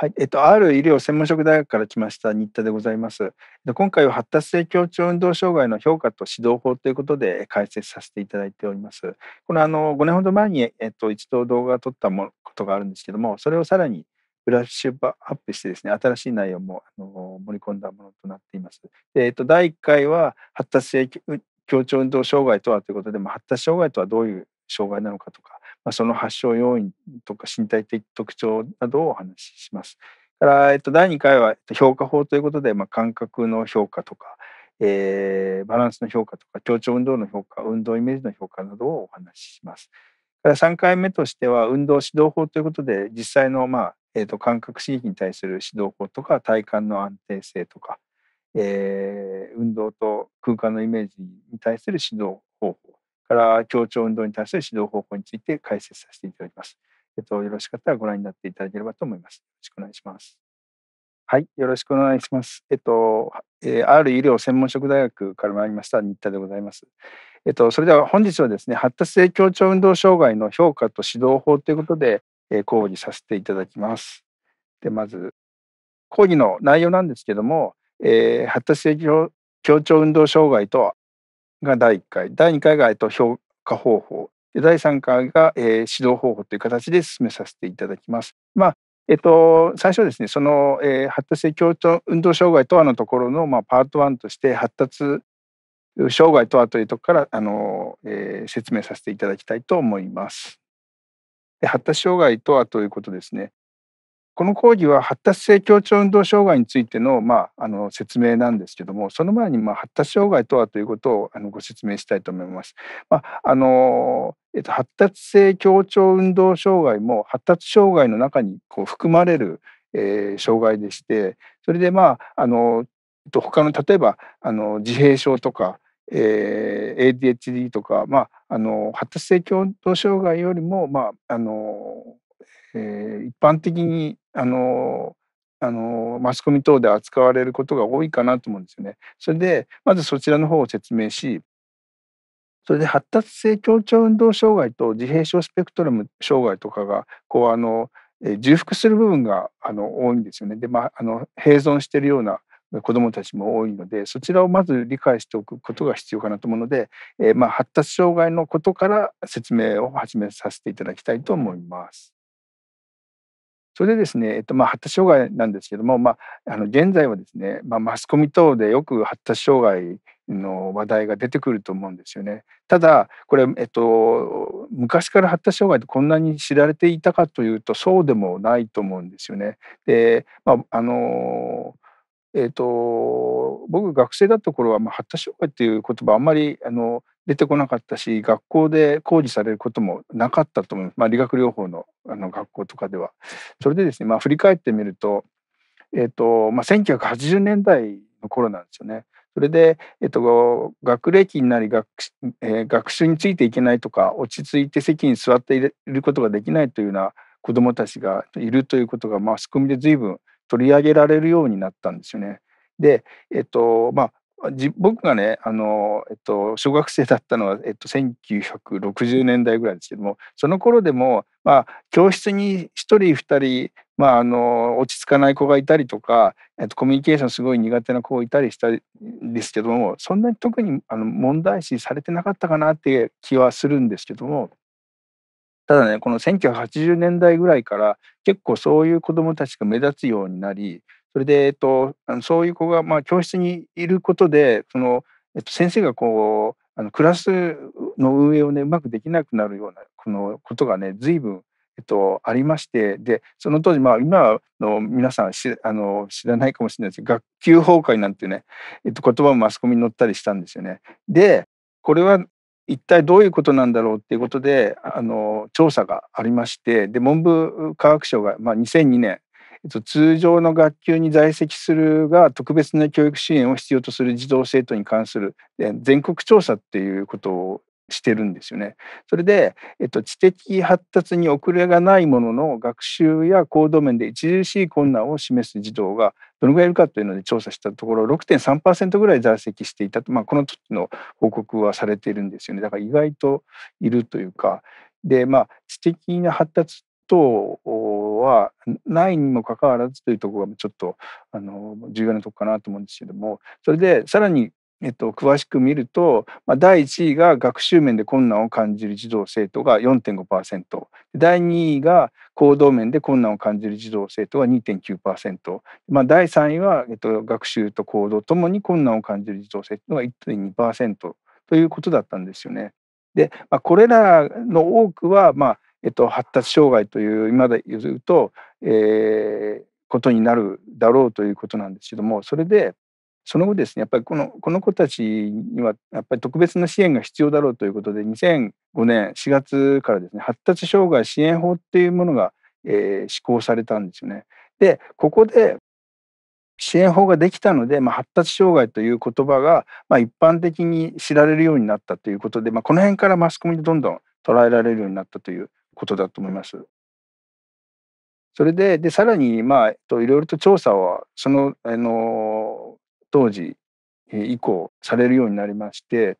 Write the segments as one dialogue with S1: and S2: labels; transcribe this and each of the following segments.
S1: はい、えっと、ある医療専門職大学から来ました新田でございます。今回は発達性協調運動障害の評価と指導法ということで解説させていただいております。このあの5年ほど前にえっと一度動画を撮ったもことがあるんですけども、それをさらにブラッシュアップしてですね、新しい内容もあの盛り込んだものとなっています。でえっと第1回は発達性協調運動障害とはということで、発達障害とはどういう障害なのかとか。まあ、その発症要因とか身体的特徴などをお話しします。からえっと、第2回は評価法ということで、まあ、感覚の評価とか、えー、バランスの評価とか協調運動の評価運動イメージの評価などをお話しします。から3回目としては運動指導法ということで実際の、まあえーと、感覚刺激に対する指導法とか体幹の安定性とか、えー、運動と空間のイメージに対する指導方法から協調運動に対する指導方法について解説させていただきます。えっと、よろしかったらご覧になっていただければと思います。よろしくお願いします。はい、よろしくお願いします。えっと、えー、ある医療専門職大学から参りました新田でございます。えっと、それでは本日はですね、発達性協調運動障害の評価と指導法ということで、えー、講義させていただきます。で、まず講義の内容なんですけども、えー、発達性協調運動障害とが第1回第2回が、えっと、評価方法で第3回が、えー、指導方法という形で進めさせていただきます。まあえっと、最初はですねその、えー、発達性協調運動障害とはのところの、まあ、パート1として発達障害とはというところからあの、えー、説明させていただきたいと思います。発達障害とはということですね。この講義は発達性協調運動障害についての,、まあ、あの説明なんですけどもその前に、まあ、発達障害とはということをあのご説明したいと思います。まあ、あのえっと、発達性協調運動障害も発達障害の中にこう含まれる、えー、障害でしてそれでまああの、えっと、他の例えばあの自閉症とかえー、ADHD とか、まあ、あの発達性協同障害よりも、まああのえー、一般的にあのあのマスコミ等で扱われることが多いかなと思うんですよね。それでまずそちらの方を説明しそれで発達性協調運動障害と自閉症スペクトラム障害とかがこうあの重複する部分があの多いんですよね。で、まあ、あの併存しているような子どもたちも多いのでそちらをまず理解しておくことが必要かなと思うので、えー、まあ発達障害のことから説明を始めさせていただきたいと思います。それでですね、えっとまあ、発達障害なんですけども、まあ、あの現在はですね、まあ、マスコミ等でよく発達障害の話題が出てくると思うんですよね。ただこれ、えっと、昔から発達障害ってこんなに知られていたかというとそうでもないと思うんですよね。で、まあ、あのえっと僕学生だった頃は、まあ、発達障害っていう言葉あんまりあの出てこなかったし学校で工事されることもなかったと思います、まあ、理学療法のあの学校とかでは。それでですね、まあ、振り返ってみると,、えーとまあ、1980年代の頃なんですよね。それで、えと、学歴になり学,、えー、学習についていけないとか落ち着いて席に座っていることができないというような子どもたちがいるということが、マス仕組みで随分取り上げられるようになったんですよね。で、えとまあ、僕がねあの、えっと、小学生だったのは、えっと、1960年代ぐらいですけどもその頃でも、まあ、教室に1人2人、まあ、あの落ち着かない子がいたりとか、えっと、コミュニケーションすごい苦手な子がいたりしたんですけどもそんなに特にあの問題視されてなかったかなって気はするんですけどもただねこの1980年代ぐらいから結構そういう子どもたちが目立つようになりそれで、えっと、そういう子がまあ教室にいることでその、えっと、先生がこうあのクラスの運営をねうまくできなくなるようなこのことがね随分えっと、ありましてでその当時、まあ、今の皆さん知あの知らないかもしれないですけど学級崩壊なんてね、えっと、言葉もマスコミに載ったりしたんですよね。でこれは一体どういうことなんだろうということであの調査がありましてで文部科学省が、まあ、2002年通常の学級に在籍するが特別な教育支援を必要とする児童生徒に関する全国調査っていうことをしてるんですよね。それで、えっと、知的発達に遅れがないものの学習や行動面で著しい困難を示す児童がどのぐらいいるかというので調査したところ6.3%ぐらい在籍していたと、まあ、この時の報告はされているんですよね。だから意外といるというかで、まあ、知的な発達とはないにもかかわらずというところがちょっとあの重要なとこかなと思うんですけどもそれでさらにえっと、詳しく見ると、まあ、第1位が学習面で困難を感じる児童生徒が4.5%第2位が行動面で困難を感じる児童生徒が2.9%、まあ、第3位は、えっと、学習と行動ともに困難を感じる児童生徒が1.2%ということだったんですよね。で、まあ、これらの多くは、まあ、えっと、発達障害という今で言うと、えー、ことになるだろうということなんですけどもそれでその後ですねやっぱりこのこの子たちにはやっぱり特別な支援が必要だろうということで2005年4月からですね発達障害支援法っていうものが、えー、施行されたんですよね。でここで支援法ができたので、まあ、発達障害という言葉が、まあ、一般的に知られるようになったということで、まあ、この辺からマスコミでどんどん捉えられるようになったということだと思います。それででさらにいろいろと調査はそのあの当時以降されるようになりまして、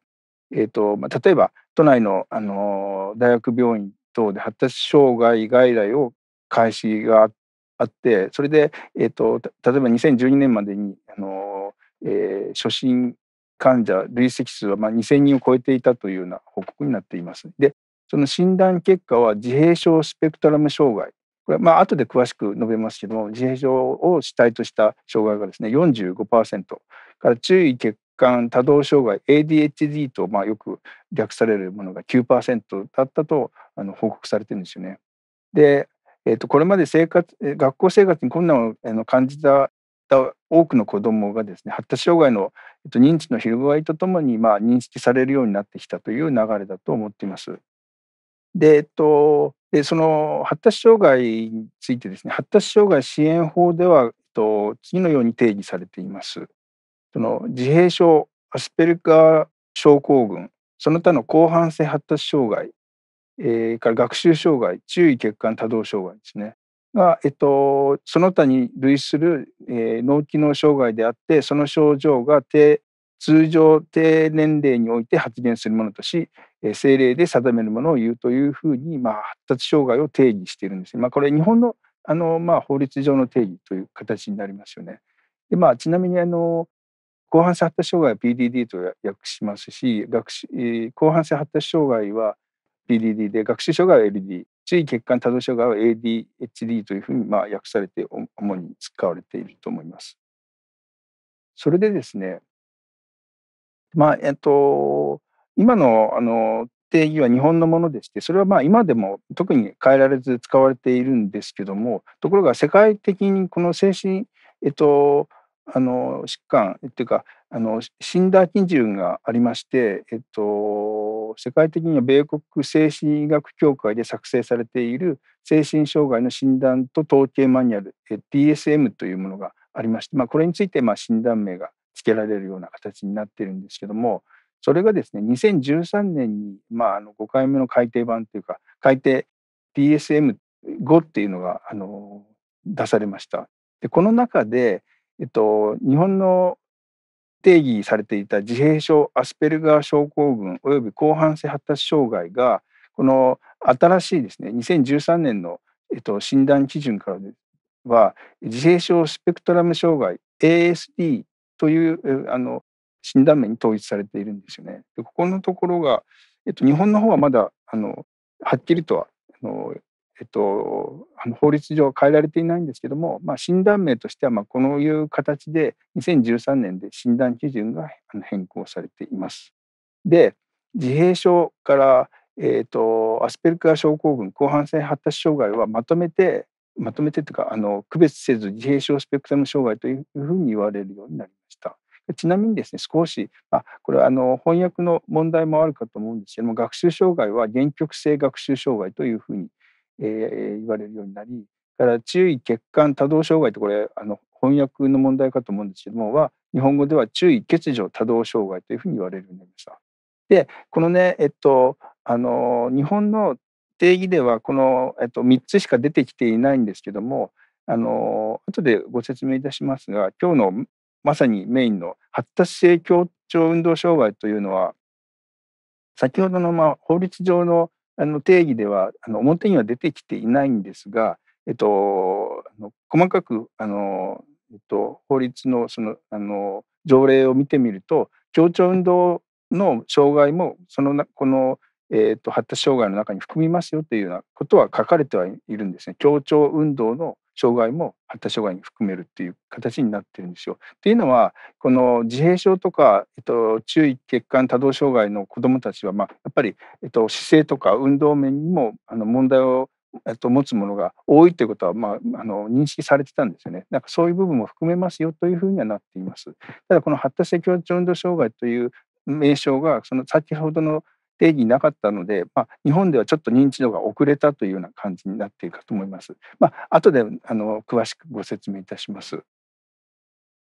S1: えーとまあ、例えば都内のあの大学病院等で発達障害外来を開始があってそれで、えーと例えば2012年までにあの、えー、初診患者累積数はまあ2,000人を超えていたというような報告になっています。でその診断結果は自閉症スペクトラム障害これまあ後で詳しく述べますけども自閉症を主体とした障害がですね45%から注意欠陥多動障害 ADHD とまあよく略されるものが9%だったとあの報告されてるんですよね。で、えー、とこれまで生活学校生活に困難を感じた多くの子どもがですね発達障害の認知の広がりとともにまあ認識されるようになってきたという流れだと思っています。で、えっと、でその発達障害についてですね発達障害支援法では、えっと、次のように定義されています。その自閉症アスペルカー症候群その他の広範性発達障害、えー、から学習障害注意欠陥多動障害ですねが、えっと、その他に類する、えー、脳機能障害であってその症状が低通常低年齢において発現するものとし政令で定めるものを言うというふうに、まあ、発達障害を定義しているんです、まあ、これ日本のあの、まあ、法律上の定義という形になりますよね。でまあ、ちなみにあの後半性発達障害は PDD と訳しますし学習、えー、広性発達障害は PDD で学習障害は LD 注意欠陥多動障害は ADHD というふうにまあ訳されて主に使われていると思います。それでですねまあ、えっと、今の、あの、定義は日本のものでしてそれはまあ今でも特に変えられず使われているんですけどもところが世界的にこの精神、えっと、あの疾患っていうかあの診断基準がありまして、えっと、世界的には米国精神医学協会で作成されている精神障害の診断と統計マニュアル DSM というものがありまして、まあ、これについてまあ診断名がつけられるような形になってるんですけどもそれがですね2013年に、まあ、あの5回目の改訂版というか改訂 DSM5 っていうのがあの出されました。でこの中で、えっと、日本の定義されていた自閉症アスペルガー症候群および広範性発達障害がこの新しいですね2013年の、えっと、診断基準からは自閉症スペクトラム障害 ASD というあの診断名に統一されているんですよね。でここのところが、えっと、日本の方はまだあのはっきりとはあの、えっと、あの法律上変えられていないんですけども、まあ、診断名としてはまあこのいう形で2013年で診断基準が変更されています。で自閉症から、えーとアスペルカー症候群広範性発達障害はまとめてまとめてというかあの区別せず自閉症スペクトラム障害というふうに言われるようになりちなみにですね少し、あ、これはあの翻訳の問題もあるかと思うんですけども学習障害は原曲性学習障害というふうに、えー、言われるようになりから注意欠陥多動障害ってこれあの翻訳の問題かと思うんですけどもは日本語では注意欠如多動障害というふうに言われるようになりました。でこのねえっとあの日本の定義ではこの、えっと、3つしか出てきていないんですけどもあの後でご説明いたしますが今日のまさにメインの発達性協調運動障害というのは先ほどのま法律上のあの定義ではあの表には出てきていないんですが、えっと、あの細かくあの、えっと、法律のそのあの条例を見てみると協調運動の障害もそのこの、えっと発達障害の中に含みますよというようなことは書かれてはいるんですね。協調運動の障害も発達障害に含めるっていう形になってるんですよ。っていうのはこの自閉症とか、えっと、注意欠陥多動障害の子どもたちは、まあ、やっぱり、えっと、姿勢とか運動面にもあの問題をえっと、持つものが多いということは、まあ、あの認識されてたんですよね。なんかそういう部分も含めますよというふうにはなっています。ただこの発達性強調運動障害という名称がその先ほどの定義なかったので、まあ、日本ではちょっと認知度が遅れたというような感じになっているかと思います。まあ、後であの詳しくご説明いたします。